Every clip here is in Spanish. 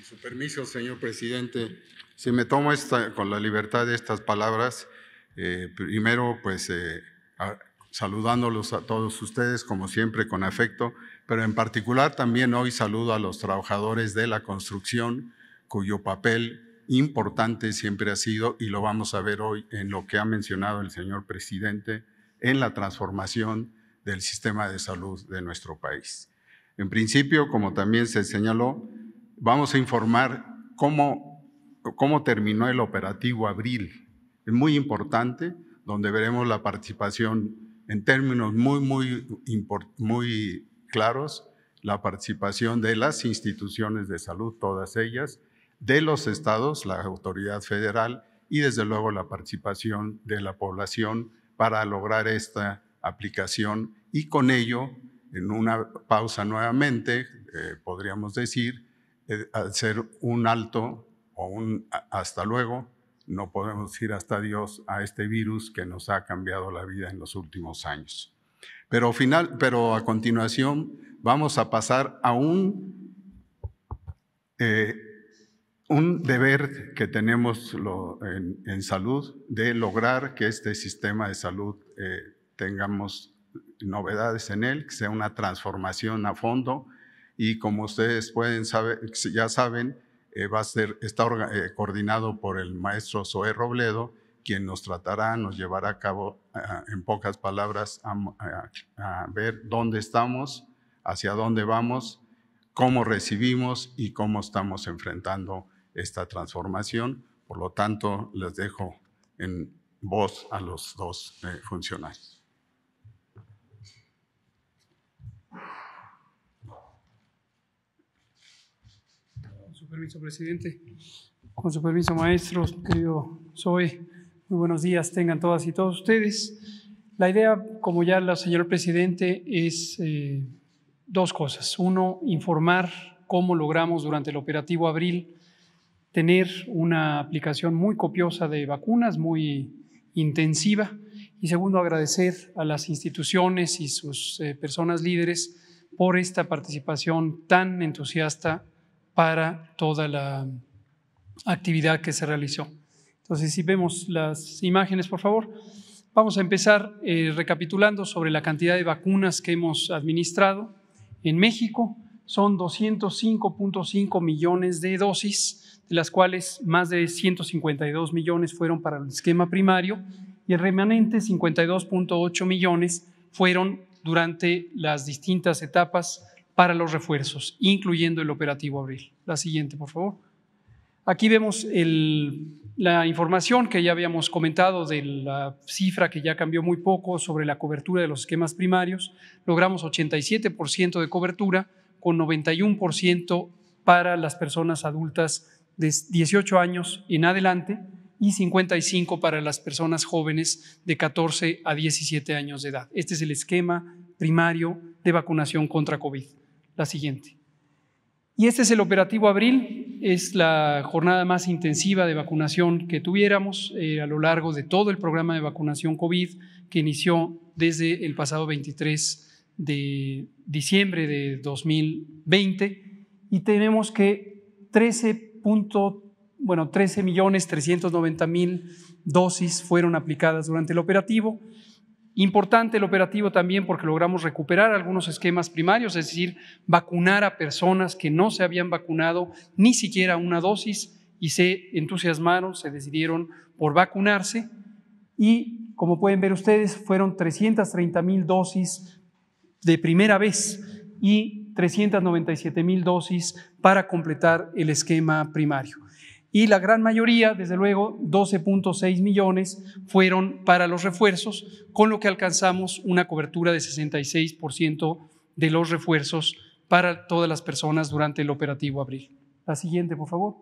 Con su permiso, señor presidente, si me tomo esta, con la libertad de estas palabras, eh, primero pues eh, saludándolos a todos ustedes, como siempre, con afecto, pero en particular también hoy saludo a los trabajadores de la construcción, cuyo papel importante siempre ha sido, y lo vamos a ver hoy en lo que ha mencionado el señor presidente, en la transformación del sistema de salud de nuestro país. En principio, como también se señaló, vamos a informar cómo, terminó el operativo abril. Es muy importante, donde veremos la participación en términos muy, muy, muy claros, la participación de las instituciones de salud, todas ellas, de los estados, la autoridad federal y desde luego la participación de la población para lograr esta aplicación y con ello, en una pausa nuevamente, eh, podríamos decir, eh, ser un alto o un hasta luego, no podemos ir hasta Dios a este virus que nos ha cambiado la vida en los últimos años. Pero, final, pero a continuación vamos a pasar a un, eh, un deber que tenemos en, salud de lograr que este sistema de salud eh, tengamos novedades en él, que sea una transformación a fondo y como ustedes pueden saber, ya saben, eh, va a ser, está eh, coordinado por el maestro Zoé Robledo, quien nos tratará, nos llevará a cabo, ah, en pocas palabras, a, ver dónde estamos, hacia dónde vamos, cómo recibimos y cómo estamos enfrentando esta transformación. Por lo tanto, les dejo en voz a los dos eh, funcionarios. permiso, presidente. Con su permiso, maestros, querido Zoe. Muy buenos días, tengan todas y todos ustedes. La idea, como ya la señor presidente, es eh, dos cosas. Uno, informar cómo logramos durante el operativo Abril tener una aplicación muy copiosa de vacunas, muy intensiva. Y segundo, agradecer a las instituciones y sus eh, personas líderes por esta participación tan entusiasta para toda la actividad que se realizó. Entonces, si vemos las imágenes, por favor, vamos a empezar eh, recapitulando sobre la cantidad de vacunas que hemos administrado en México. Son 205.5 millones de dosis, de las cuales más de 152 millones fueron para el esquema primario y el remanente 52.8 millones fueron durante las distintas etapas para los refuerzos, incluyendo el operativo Abril. La siguiente, por favor. Aquí vemos la información que ya habíamos comentado de la cifra que ya cambió muy poco sobre la cobertura de los esquemas primarios. Logramos 87% de cobertura con 91% para las personas adultas de 18 años en adelante y 55 para las personas jóvenes de 14 a 17 años de edad. Este es el esquema primario de vacunación contra COVID la siguiente. Y este es el operativo Abril, es la jornada más intensiva de vacunación que tuviéramos eh, a lo largo de todo el programa de vacunación COVID que inició desde el pasado 23 de diciembre de 2020 y tenemos que 13 bueno, 13 millones 390 mil dosis fueron aplicadas durante el operativo Importante el operativo también porque logramos recuperar algunos esquemas primarios, es decir, vacunar a personas que no se habían vacunado ni siquiera una dosis y se entusiasmaron, se decidieron por vacunarse y como pueden ver ustedes fueron 330 mil dosis de primera vez y 397 mil dosis para completar el esquema primario y la gran mayoría, desde luego, 12.6 millones, fueron para los refuerzos, con lo que alcanzamos una cobertura de 66% de los refuerzos para todas las personas durante el operativo abril. La siguiente, por favor.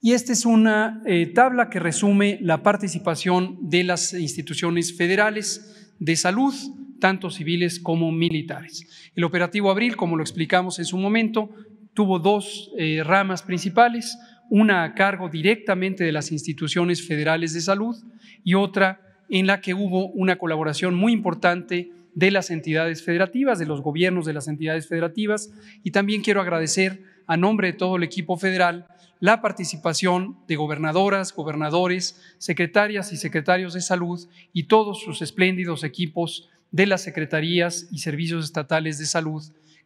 Y esta es una eh, tabla que resume la participación de las instituciones federales de salud, tanto civiles como militares. El operativo Abril, como lo explicamos en su momento, tuvo dos eh, ramas principales una a cargo directamente de las instituciones federales de salud y otra en la que hubo una colaboración muy importante de las entidades federativas, de los gobiernos de las entidades federativas. Y también quiero agradecer a nombre de todo el equipo federal la participación de gobernadoras, gobernadores, secretarias y secretarios de salud y todos sus espléndidos equipos de las secretarías y servicios estatales de salud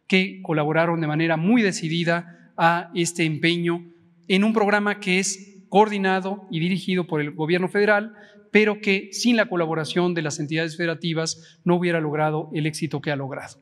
que colaboraron de manera muy decidida a este empeño en un programa que es coordinado y dirigido por el gobierno federal, pero que sin la colaboración de las entidades federativas no hubiera logrado el éxito que ha logrado.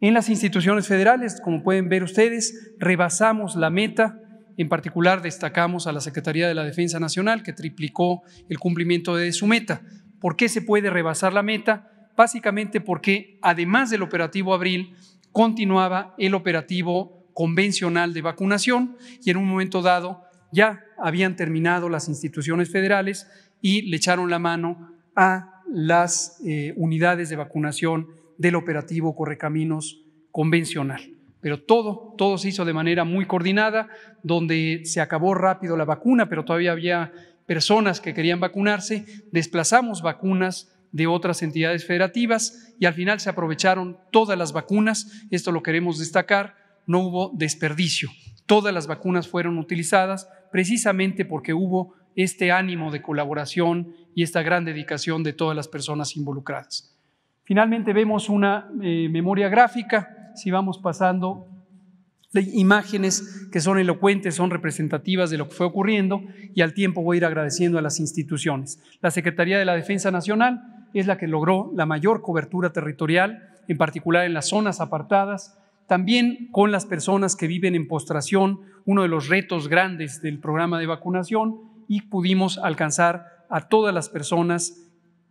En las instituciones federales, como pueden ver ustedes, rebasamos la meta en particular, destacamos a la Secretaría de la Defensa Nacional, que triplicó el cumplimiento de su meta. ¿Por qué se puede rebasar la meta? Básicamente porque, además del operativo Abril, continuaba el operativo convencional de vacunación y en un momento dado ya habían terminado las instituciones federales y le echaron la mano a las eh, unidades de vacunación del operativo Correcaminos convencional. Pero todo, todo se hizo de manera muy coordinada, donde se acabó rápido la vacuna, pero todavía había personas que querían vacunarse, desplazamos vacunas de otras entidades federativas y al final se aprovecharon todas las vacunas, esto lo queremos destacar, no hubo desperdicio. Todas las vacunas fueron utilizadas precisamente porque hubo este ánimo de colaboración y esta gran dedicación de todas las personas involucradas. Finalmente vemos una eh, memoria gráfica, si vamos pasando imágenes que son elocuentes, son representativas de lo que fue ocurriendo y al tiempo voy a ir agradeciendo a las instituciones. La Secretaría de la Defensa Nacional es la que logró la mayor cobertura territorial, en particular en las zonas apartadas, también con las personas que viven en postración, uno de los retos grandes del programa de vacunación, y pudimos alcanzar a todas las personas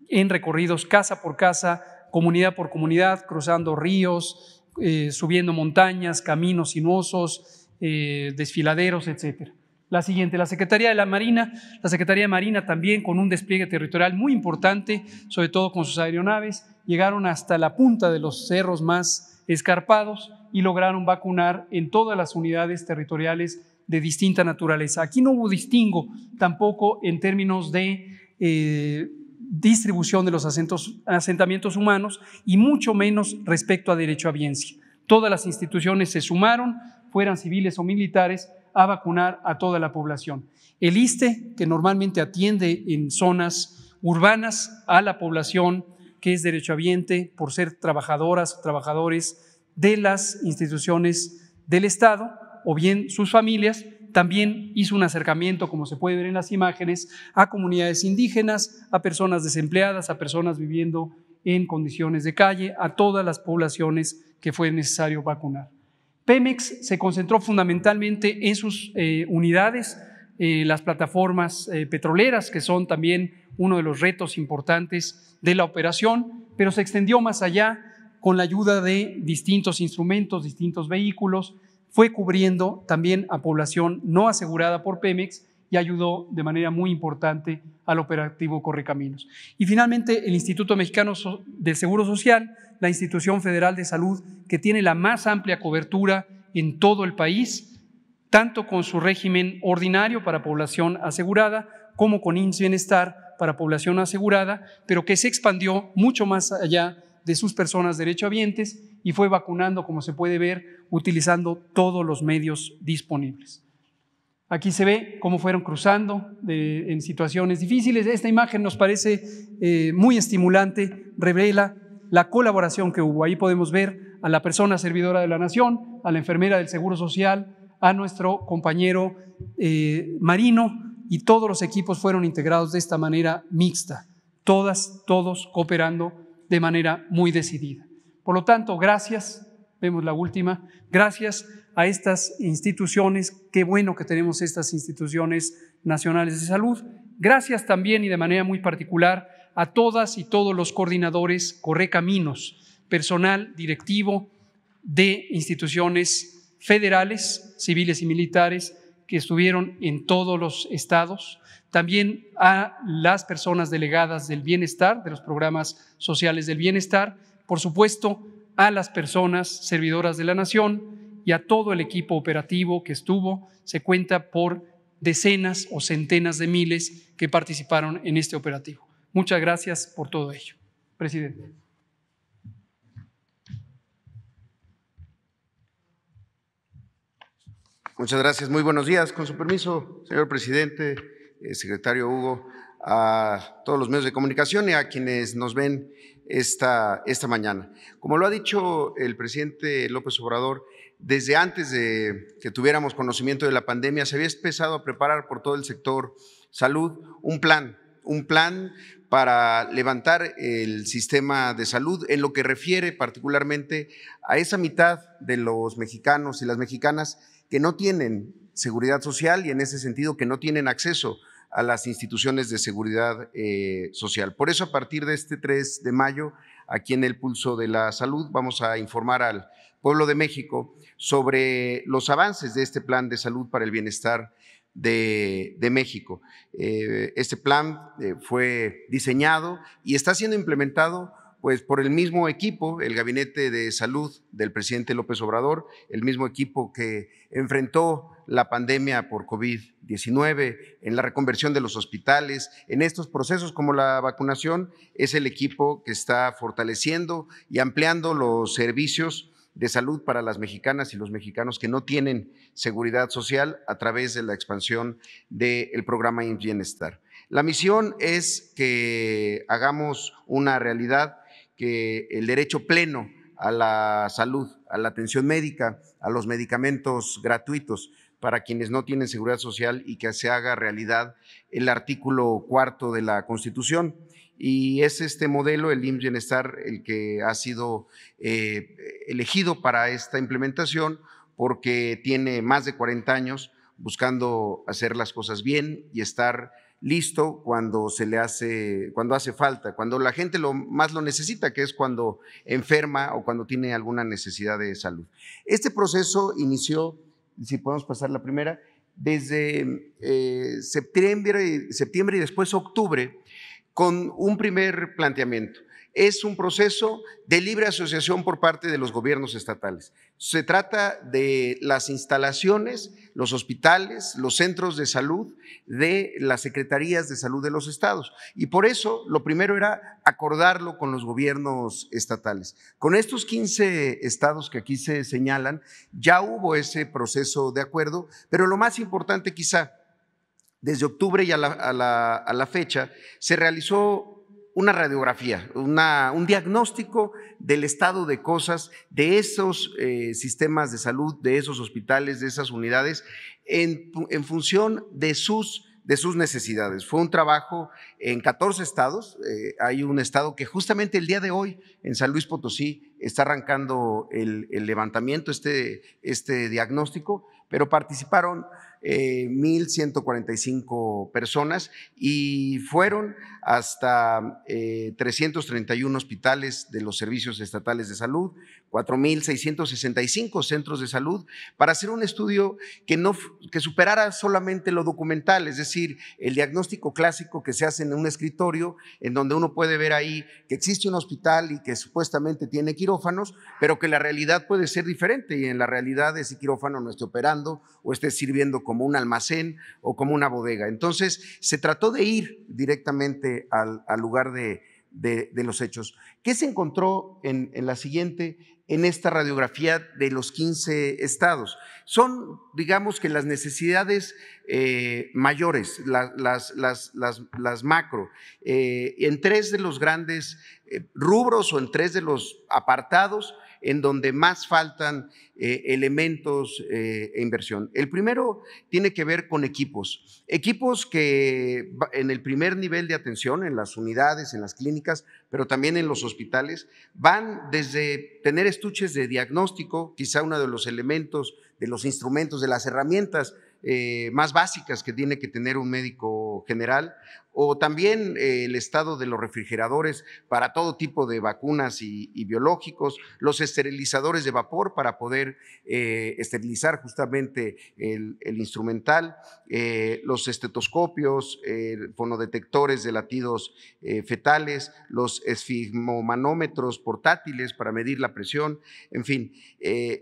en recorridos casa por casa, comunidad por comunidad, cruzando ríos, eh, subiendo montañas, caminos sinuosos, eh, desfiladeros, etc. La siguiente, la Secretaría de la Marina, la Secretaría de Marina también con un despliegue territorial muy importante, sobre todo con sus aeronaves, llegaron hasta la punta de los cerros más escarpados y lograron vacunar en todas las unidades territoriales de distinta naturaleza. Aquí no hubo distingo tampoco en términos de eh, distribución de los asentamientos humanos y mucho menos respecto a derecho a biencia. Todas las instituciones se sumaron, fueran civiles o militares, a vacunar a toda la población. El ISTE, que normalmente atiende en zonas urbanas a la población que es derecho derechohabiente por ser trabajadoras, trabajadores, de las instituciones del Estado o bien sus familias. También hizo un acercamiento, como se puede ver en las imágenes, a comunidades indígenas, a personas desempleadas, a personas viviendo en condiciones de calle, a todas las poblaciones que fue necesario vacunar. Pemex se concentró fundamentalmente en sus eh, unidades, eh, las plataformas eh, petroleras, que son también uno de los retos importantes de la operación, pero se extendió más allá con la ayuda de distintos instrumentos, distintos vehículos, fue cubriendo también a población no asegurada por Pemex y ayudó de manera muy importante al operativo Correcaminos. Y finalmente, el Instituto Mexicano del Seguro Social, la institución federal de salud que tiene la más amplia cobertura en todo el país, tanto con su régimen ordinario para población asegurada como con INS Bienestar para población asegurada, pero que se expandió mucho más allá de sus personas derechohabientes y fue vacunando, como se puede ver, utilizando todos los medios disponibles. Aquí se ve cómo fueron cruzando en situaciones difíciles. Esta imagen nos parece eh, muy estimulante, revela la colaboración que hubo. Ahí podemos ver a la persona servidora de la nación, a la enfermera del Seguro Social, a nuestro compañero eh, marino y todos los equipos fueron integrados de esta manera mixta, todas, todos cooperando de manera muy decidida. Por lo tanto, gracias, vemos la última, gracias a estas instituciones, qué bueno que tenemos estas instituciones nacionales de salud, gracias también y de manera muy particular a todas y todos los coordinadores Correcaminos, personal directivo de instituciones federales, civiles y militares, que estuvieron en todos los estados, también a las personas delegadas del bienestar, de los programas sociales del bienestar, por supuesto, a las personas servidoras de la nación y a todo el equipo operativo que estuvo, se cuenta por decenas o centenas de miles que participaron en este operativo. Muchas gracias por todo ello. Presidente. Muchas gracias. Muy buenos días. Con su permiso, señor presidente, eh, secretario Hugo, a todos los medios de comunicación y a quienes nos ven esta, esta mañana. Como lo ha dicho el presidente López Obrador, desde antes de que tuviéramos conocimiento de la pandemia, se había empezado a preparar por todo el sector salud un plan, un plan para levantar el sistema de salud en lo que refiere particularmente a esa mitad de los mexicanos y las mexicanas que no tienen seguridad social y en ese sentido que no tienen acceso a las instituciones de seguridad eh, social. Por eso, a partir de este 3 de mayo, aquí en el Pulso de la Salud, vamos a informar al pueblo de México sobre los avances de este plan de salud para el bienestar de, México. Eh, este plan eh, fue diseñado y está siendo implementado pues por el mismo equipo, el gabinete de salud del presidente López Obrador, el mismo equipo que enfrentó la pandemia por COVID-19, en la reconversión de los hospitales, en estos procesos como la vacunación, es el equipo que está fortaleciendo y ampliando los servicios de salud para las mexicanas y los mexicanos que no tienen seguridad social a través de la expansión del programa In Bienestar. La misión es que hagamos una realidad el derecho pleno a la salud, a la atención médica, a los medicamentos gratuitos para quienes no tienen seguridad social y que se haga realidad el artículo cuarto de la Constitución. Y es este modelo, el IMSS Bienestar, el que ha sido eh, elegido para esta implementación porque tiene más de 40 años buscando hacer las cosas bien y estar listo cuando se le hace, cuando hace falta, cuando la gente lo, más lo necesita, que es cuando enferma o cuando tiene alguna necesidad de salud. Este proceso inició, si podemos pasar la primera, desde eh, septiembre, septiembre y después octubre, con un primer planteamiento es un proceso de libre asociación por parte de los gobiernos estatales. Se trata de las instalaciones, los hospitales, los centros de salud de las secretarías de salud de los estados. Y por eso lo primero era acordarlo con los gobiernos estatales. Con estos 15 estados que aquí se señalan, ya hubo ese proceso de acuerdo, pero lo más importante quizá, desde octubre y a la, a la fecha, se realizó una radiografía, una, un diagnóstico del estado de cosas de esos eh, sistemas de salud, de esos hospitales, de esas unidades, en, en función de sus de sus necesidades. Fue un trabajo en 14 estados. Eh, hay un estado que justamente el día de hoy, en San Luis Potosí, está arrancando el, levantamiento, este, este diagnóstico, pero participaron 1.145 eh, personas y fueron hasta 331 eh, hospitales de los servicios estatales de salud, 4.665 centros de salud, para hacer un estudio que, no, que superara solamente lo documental, es decir, el diagnóstico clásico que se hace en un escritorio, en donde uno puede ver ahí que existe un hospital y que supuestamente tiene quirófanos, pero que la realidad puede ser diferente y en la realidad ese quirófano no esté operando o esté sirviendo como un almacén o como una bodega. Entonces, se trató de ir directamente al, lugar de, los hechos. ¿Qué se encontró en, en la siguiente? en esta radiografía de los 15 estados. Son, digamos que las necesidades eh, mayores, las, macro, eh, en tres de los grandes eh, rubros o en tres de los apartados en donde más faltan eh, elementos eh, e inversión. El primero tiene que ver con equipos. Equipos que en el primer nivel de atención, en las unidades, en las clínicas, pero también en los hospitales, van desde tener estuches de diagnóstico, quizá uno de los elementos, de los instrumentos, de las herramientas eh, más básicas que tiene que tener un médico general, o también eh, el estado de los refrigeradores para todo tipo de vacunas y, biológicos, los esterilizadores de vapor para poder eh, esterilizar justamente el, el instrumental, los estetoscopios, fonodetectores de latidos fetales, los esfigmomanómetros portátiles para medir la presión, en fin,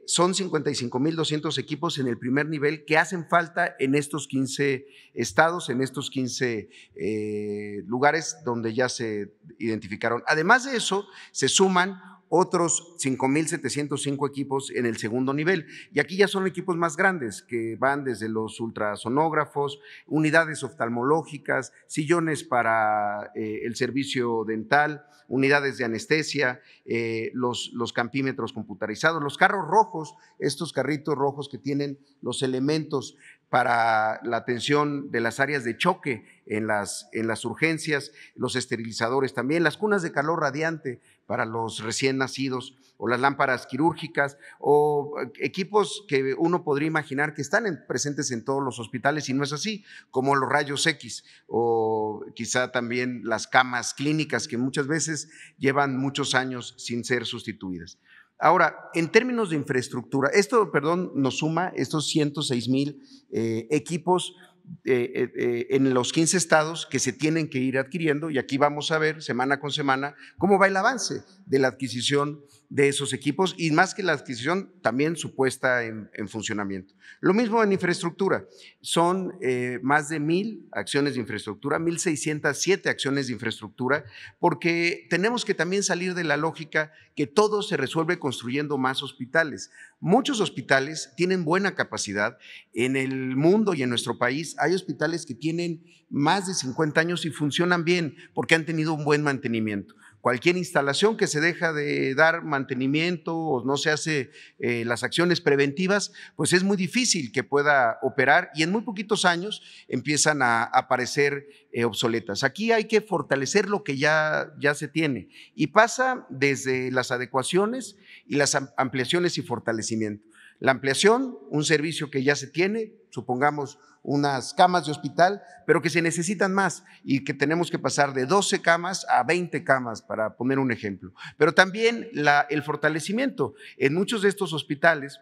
son 55.200 equipos en el primer nivel que hacen falta en estos 15 estados, en estos 15 eh, lugares donde ya se identificaron. Además de eso, se suman otros 5.705 equipos en el segundo nivel. Y aquí ya son equipos más grandes, que van desde los ultrasonógrafos, unidades oftalmológicas, sillones para eh, el servicio dental, unidades de anestesia, eh, los, los campímetros computarizados, los carros rojos, estos carritos rojos que tienen los elementos para la atención de las áreas de choque en las, en las urgencias, los esterilizadores también, las cunas de calor radiante para los recién nacidos, o las lámparas quirúrgicas, o eh, equipos que uno podría imaginar que están presentes en todos los hospitales y no es así, como los rayos X, o quizá también las camas clínicas que muchas veces llevan muchos años sin ser sustituidas. Ahora, en términos de infraestructura, esto, perdón, nos suma estos 106 mil eh, equipos eh, eh, eh, en los 15 estados que se tienen que ir adquiriendo y aquí vamos a ver semana con semana cómo va el avance de la adquisición de esos equipos y más que la adquisición, también su puesta en, funcionamiento. Lo mismo en infraestructura. Son eh, más de mil acciones de infraestructura, 1.607 acciones de infraestructura, porque tenemos que también salir de la lógica que todo se resuelve construyendo más hospitales. Muchos hospitales tienen buena capacidad. En el mundo y en nuestro país hay hospitales que tienen más de 50 años y funcionan bien porque han tenido un buen mantenimiento cualquier instalación que se deja de dar mantenimiento o no se hace eh, las acciones preventivas, pues es muy difícil que pueda operar y en muy poquitos años empiezan a aparecer eh, obsoletas. Aquí hay que fortalecer lo que ya, ya se tiene y pasa desde las adecuaciones y las ampliaciones y fortalecimientos. La ampliación, un servicio que ya se tiene, supongamos unas camas de hospital, pero que se necesitan más y que tenemos que pasar de 12 camas a 20 camas, para poner un ejemplo. Pero también el fortalecimiento. En muchos de estos hospitales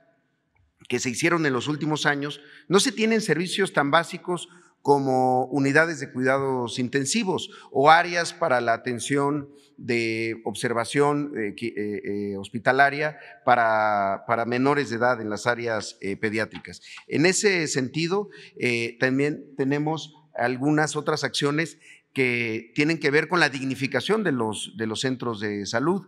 que se hicieron en los últimos años, no se tienen servicios tan básicos como unidades de cuidados intensivos o áreas para la atención de observación eh, eh, eh, hospitalaria para, menores de edad en las áreas pediátricas. En ese sentido, también tenemos algunas otras acciones que tienen que ver con la dignificación de los, de los centros de salud,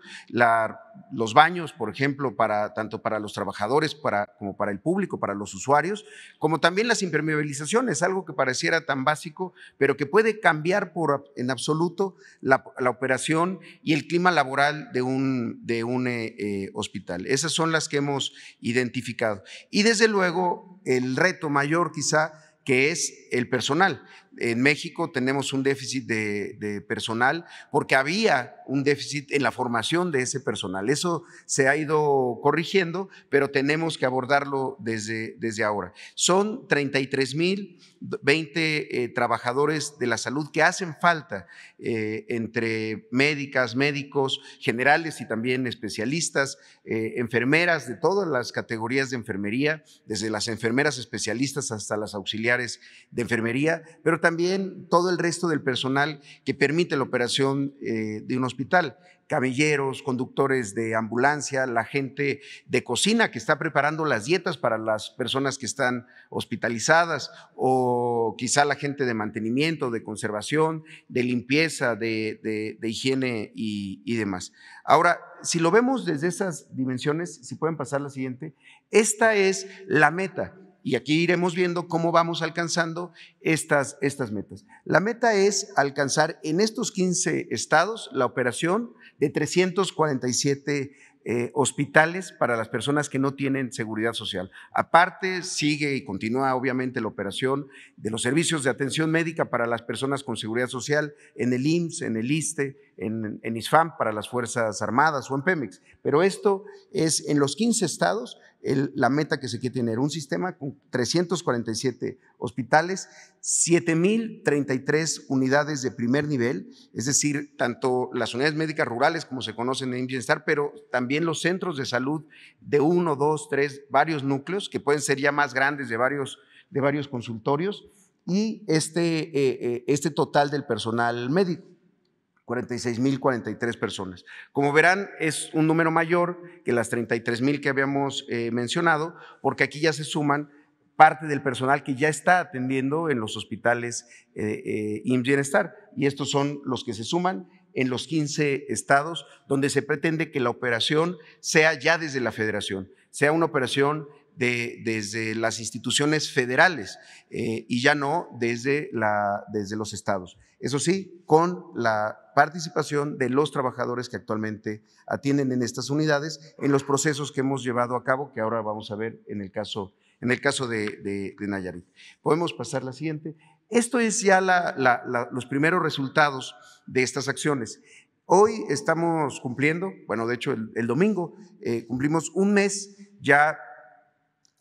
los baños, por ejemplo, para, tanto para los trabajadores como para el público, para los usuarios, como también las impermeabilizaciones, algo que pareciera tan básico, pero que puede cambiar por, en absoluto la, operación y el clima laboral de un, de un eh, eh, hospital. Esas son las que hemos identificado. Y desde luego, el reto mayor quizá que es el personal en México tenemos un déficit de, personal porque había un déficit en la formación de ese personal. Eso se ha ido corrigiendo, pero tenemos que abordarlo desde, desde ahora. Son 33 mil 20 eh, trabajadores de la salud que hacen falta eh, entre médicas, médicos, generales y también especialistas, eh, enfermeras de todas las categorías de enfermería, desde las enfermeras especialistas hasta las auxiliares de enfermería, pero también también todo el resto del personal que permite la operación eh, de un hospital, caballeros, conductores de ambulancia, la gente de cocina que está preparando las dietas para las personas que están hospitalizadas o quizá la gente de mantenimiento, de conservación, de limpieza, de, higiene y, y demás. Ahora, si lo vemos desde esas dimensiones, si pueden pasar la siguiente, esta es la meta y aquí iremos viendo cómo vamos alcanzando estas, estas metas. La meta es alcanzar en estos 15 estados la operación de 347 eh, hospitales para las personas que no tienen seguridad social. Aparte, sigue y continúa obviamente la operación de los servicios de atención médica para las personas con seguridad social en el IMSS, en el ISTE, en, en ISFAM para las Fuerzas Armadas o en Pemex. Pero esto es en los 15 estados la meta que se quiere tener, un sistema con 347 hospitales, 7.033 unidades de primer nivel, es decir, tanto las unidades médicas rurales como se conocen en Bienestar, pero también los centros de salud de uno, dos, tres, varios núcleos que pueden ser ya más grandes de varios, de varios consultorios y este, eh, eh, este total del personal médico. 46.043 personas. Como verán, es un número mayor que las 33.000 que habíamos eh, mencionado, porque aquí ya se suman parte del personal que ya está atendiendo en los hospitales eh, eh Bienestar. Y estos son los que se suman en los 15 estados, donde se pretende que la operación sea ya desde la federación, sea una operación desde las instituciones federales eh, y ya no desde, la, desde los estados. Eso sí, con la participación de los trabajadores que actualmente atienden en estas unidades en los procesos que hemos llevado a cabo, que ahora vamos a ver en el caso, en el caso de, de, Nayarit. Podemos pasar a la siguiente. Esto es ya los primeros resultados de estas acciones. Hoy estamos cumpliendo, bueno, de hecho el, domingo eh, cumplimos un mes ya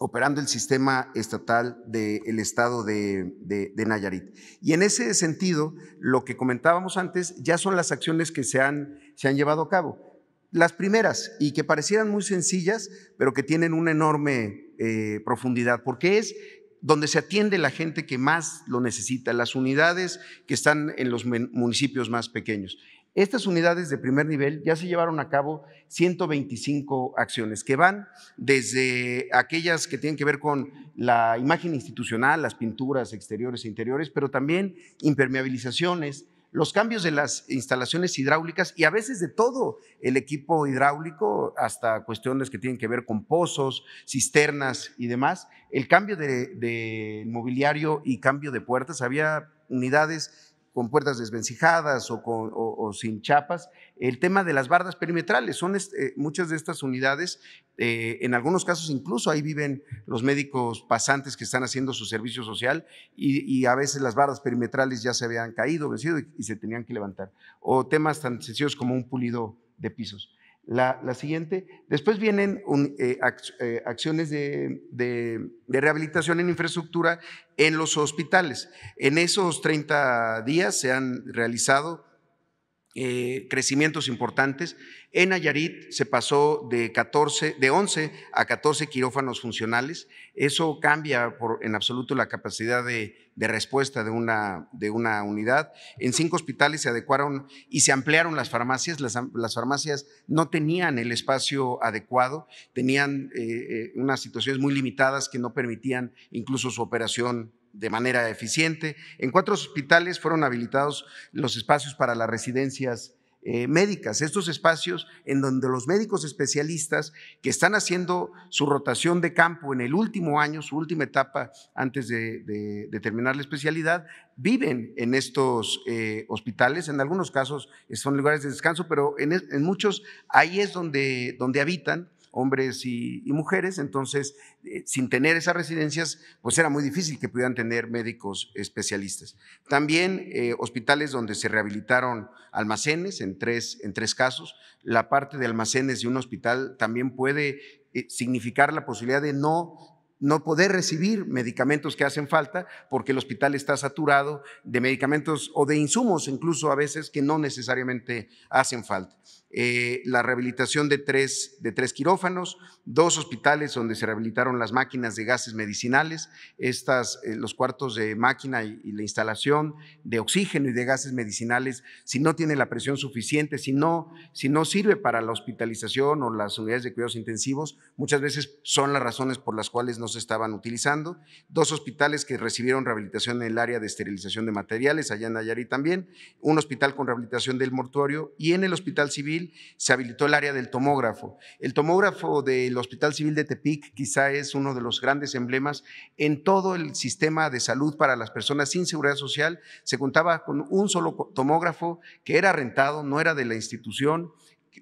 operando el sistema estatal del estado de, de, Nayarit. Y en ese sentido, lo que comentábamos antes ya son las acciones que se han, se han llevado a cabo. Las primeras, y que parecieran muy sencillas, pero que tienen una enorme eh, profundidad, porque es donde se atiende la gente que más lo necesita, las unidades que están en los municipios más pequeños. Estas unidades de primer nivel ya se llevaron a cabo 125 acciones que van desde aquellas que tienen que ver con la imagen institucional, las pinturas exteriores e interiores, pero también impermeabilizaciones, los cambios de las instalaciones hidráulicas y a veces de todo el equipo hidráulico, hasta cuestiones que tienen que ver con pozos, cisternas y demás, el cambio de, mobiliario y cambio de puertas. Había unidades con puertas desvencijadas o, sin chapas. El tema de las bardas perimetrales, son eh, muchas de estas unidades, eh, en algunos casos incluso ahí viven los médicos pasantes que están haciendo su servicio social y, a veces las bardas perimetrales ya se habían caído, vencido y se tenían que levantar. O temas tan sencillos como un pulido de pisos la, siguiente. Después vienen eh, eh, acciones de, de, rehabilitación en infraestructura en los hospitales. En esos 30 días se han realizado eh, crecimientos importantes. En Nayarit se pasó de, 14, de 11 a 14 quirófanos funcionales. Eso cambia por, en absoluto la capacidad de, respuesta de una, de una, unidad. En cinco hospitales se adecuaron y se ampliaron las farmacias. Las, farmacias no tenían el espacio adecuado, tenían eh, eh, unas situaciones muy limitadas que no permitían incluso su operación de manera eficiente. En cuatro hospitales fueron habilitados los espacios para las residencias eh, médicas, estos espacios en donde los médicos especialistas que están haciendo su rotación de campo en el último año, su última etapa antes de, terminar la especialidad, viven en estos eh, hospitales. En algunos casos son lugares de descanso, pero en, muchos ahí es donde, donde habitan hombres y, mujeres, entonces eh, sin tener esas residencias, pues era muy difícil que pudieran tener médicos especialistas. También eh, hospitales donde se rehabilitaron almacenes, en tres, en tres casos, la parte de almacenes de un hospital también puede eh, significar la posibilidad de no no poder recibir medicamentos que hacen falta porque el hospital está saturado de medicamentos o de insumos incluso a veces que no necesariamente hacen falta. Eh, la rehabilitación de tres, de tres quirófanos, dos hospitales donde se rehabilitaron las máquinas de gases medicinales, estas, eh, los cuartos de máquina y, la instalación de oxígeno y de gases medicinales, si no tiene la presión suficiente, si no, si no sirve para la hospitalización o las unidades de cuidados intensivos, muchas veces son las razones por las cuales no se estaban utilizando. Dos hospitales que recibieron rehabilitación en el área de esterilización de materiales, allá en Nayarit también, un hospital con rehabilitación del mortuorio y en el hospital civil se habilitó el área del tomógrafo. El tomógrafo del Hospital Civil de Tepic quizá es uno de los grandes emblemas en todo el sistema de salud para las personas sin seguridad social. Se contaba con un solo tomógrafo que era rentado, no era de la institución,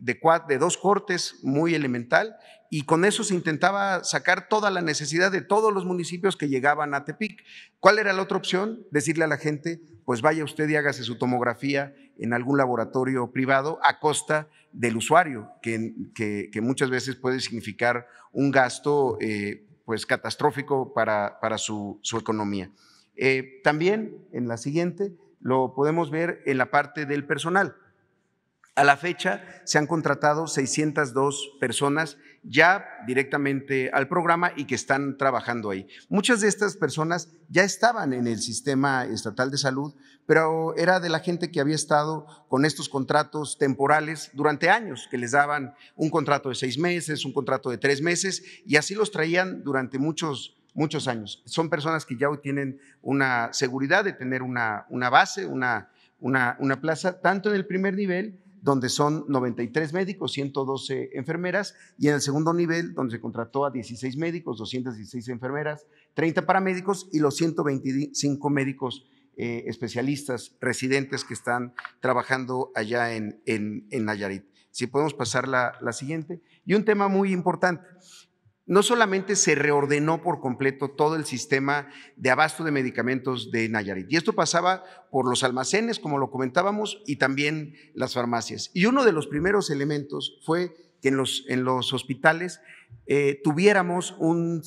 de, dos cortes muy elemental y con eso se intentaba sacar toda la necesidad de todos los municipios que llegaban a Tepic. ¿Cuál era la otra opción? Decirle a la gente, pues vaya usted y hágase su tomografía en algún laboratorio privado a costa del usuario, que, que, muchas veces puede significar un gasto eh, pues catastrófico para, su, economía. Eh, también en la siguiente lo podemos ver en la parte del personal. A la fecha se han contratado 602 personas ya directamente al programa y que están trabajando ahí. Muchas de estas personas ya estaban en el sistema estatal de salud, pero era de la gente que había estado con estos contratos temporales durante años, que les daban un contrato de seis meses, un contrato de tres meses, y así los traían durante muchos muchos años. Son personas que ya tienen una seguridad de tener una, una base, una, una, una plaza, tanto en el primer nivel donde son 93 médicos, 112 enfermeras, y en el segundo nivel, donde se contrató a 16 médicos, 216 enfermeras, 30 paramédicos y los 125 médicos eh, especialistas residentes que están trabajando allá en, en, Nayarit. Si podemos pasar la, la siguiente. Y un tema muy importante, no solamente se reordenó por completo todo el sistema de abasto de medicamentos de Nayarit, y esto pasaba por los almacenes, como lo comentábamos, y también las farmacias. Y uno de los primeros elementos fue que en los, en los hospitales eh, tuviéramos un,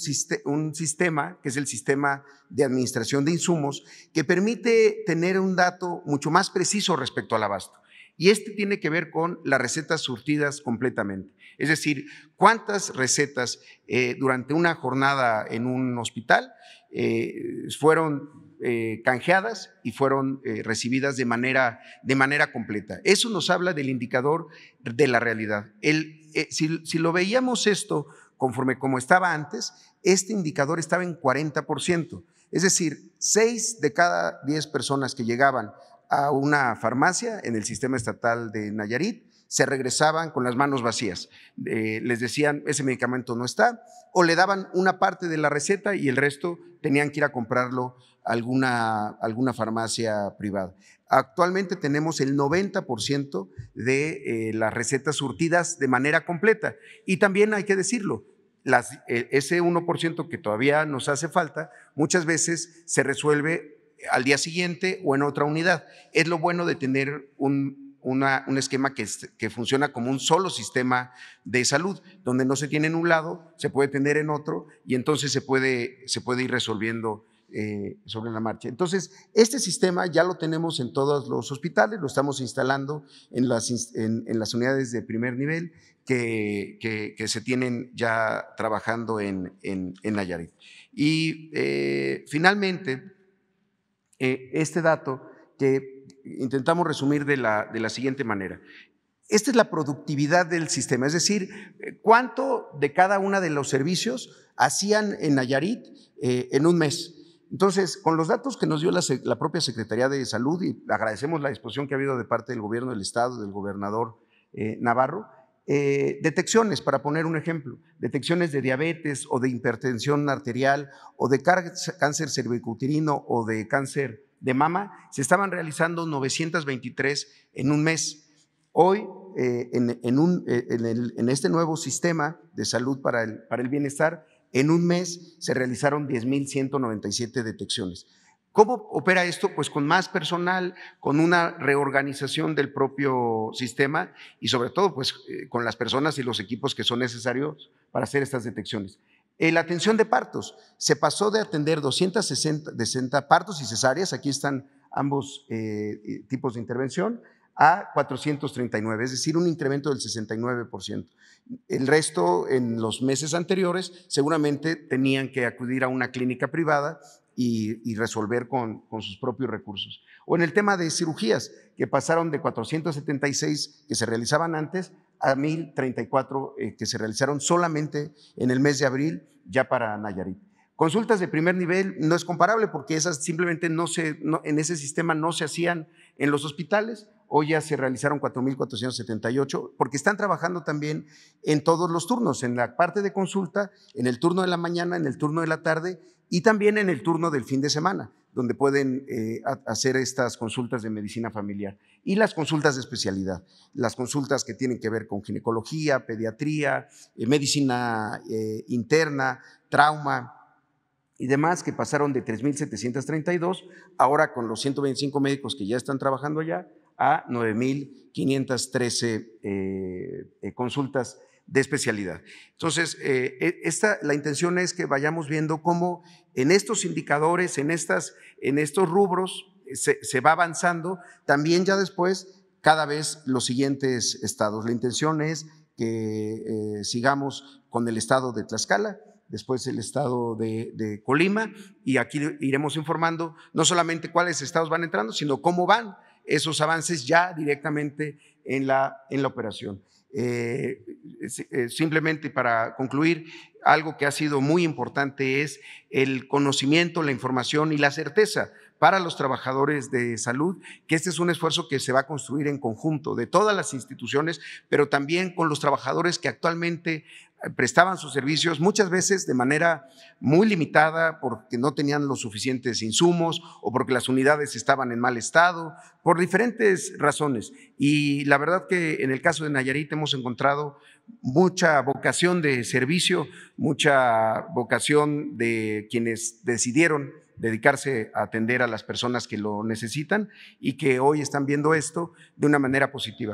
un sistema, que es el sistema de administración de insumos, que permite tener un dato mucho más preciso respecto al abasto. Y este tiene que ver con las recetas surtidas completamente. Es decir, cuántas recetas eh, durante una jornada en un hospital eh, fueron eh, canjeadas y fueron recibidas de manera, de manera completa. Eso nos habla del indicador de la realidad. El, si, si, lo veíamos esto conforme como estaba antes, este indicador estaba en 40%. Es decir, 6 de cada 10 personas que llegaban a una farmacia en el sistema estatal de Nayarit se regresaban con las manos vacías. Eh, les decían, ese medicamento no está, o le daban una parte de la receta y el resto tenían que ir a comprarlo a alguna, alguna farmacia privada. Actualmente tenemos el 90% de eh, las recetas surtidas de manera completa. Y también hay que decirlo, las, e, ese 1% que todavía nos hace falta, muchas veces se resuelve al día siguiente o en otra unidad. Es lo bueno de tener un un esquema que, funciona como un solo sistema de salud, donde no se tiene en un lado, se puede tener en otro y entonces se puede, se puede ir resolviendo eh, sobre la marcha. Entonces, este sistema ya lo tenemos en todos los hospitales, lo estamos instalando en las, en, las unidades de primer nivel que, se tienen ya trabajando en, en, en Nayarit. Y eh, finalmente, eh, este dato que intentamos resumir de la, siguiente manera. Esta es la productividad del sistema, es decir, eh, cuánto de cada uno de los servicios hacían en Nayarit eh, en un mes. Entonces, con los datos que nos dio la, propia Secretaría de Salud, y agradecemos la disposición que ha habido de parte del gobierno del Estado, del gobernador eh, Navarro, detecciones, para poner un ejemplo, detecciones de diabetes o de hipertensión arterial o de cáncer cervicuterino o de cáncer de mama se estaban realizando 923 en un mes. Hoy, eh, eh, en, este nuevo sistema de salud para el, bienestar, en un mes se realizaron 10.197 detecciones. ¿Cómo opera esto? Pues con más personal, con una reorganización del propio sistema y sobre todo pues eh, con las personas y los equipos que son necesarios para hacer estas detecciones. Eh, la atención de partos. Se pasó de atender 260 partos y cesáreas, aquí están ambos eh, eh, tipos de intervención, a 439, es decir, un incremento del 69%. El resto, en los meses anteriores, seguramente tenían que acudir a una clínica privada y, resolver con, sus propios recursos. O en el tema de cirugías, que pasaron de 476 que se realizaban antes a 1034 eh, que se realizaron solamente en el mes de abril ya para Nayarit. Consultas de primer nivel no es comparable porque esas simplemente no se, en ese sistema no se hacían en los hospitales, hoy ya se realizaron 4.478, porque están trabajando también en todos los turnos, en la parte de consulta, en el turno de la mañana, en el turno de la tarde y también en el turno del fin de semana, donde pueden eh, hacer estas consultas de medicina familiar y las consultas de especialidad, las consultas que tienen que ver con ginecología, pediatría, eh, medicina eh, interna, trauma y demás, que pasaron de 3.732, ahora con los 125 médicos que ya están trabajando allá, a 9.513 consultas de especialidad. Entonces, e, la intención es que vayamos viendo cómo en estos indicadores, en, estas, en estos rubros, eh, se, va avanzando. También ya después cada vez los siguientes estados. La intención es que eh, sigamos con el estado de Tlaxcala, después el estado de, Colima, y aquí iremos informando no solamente cuáles estados van entrando, sino cómo van esos avances ya directamente en la, en la operación. Eh, eh, simplemente para concluir, algo que ha sido muy importante es el conocimiento, la información y la certeza para los trabajadores de salud, que este es un esfuerzo que se va a construir en conjunto de todas las instituciones, pero también con los trabajadores que actualmente eh, prestaban sus servicios muchas veces de manera muy limitada porque no tenían los suficientes insumos o porque las unidades estaban en mal estado, por diferentes razones. Y la verdad que en el caso de Nayarit hemos encontrado mucha vocación de servicio, mucha vocación de quienes decidieron dedicarse a atender a las personas que lo necesitan y que hoy están viendo esto de una manera positiva.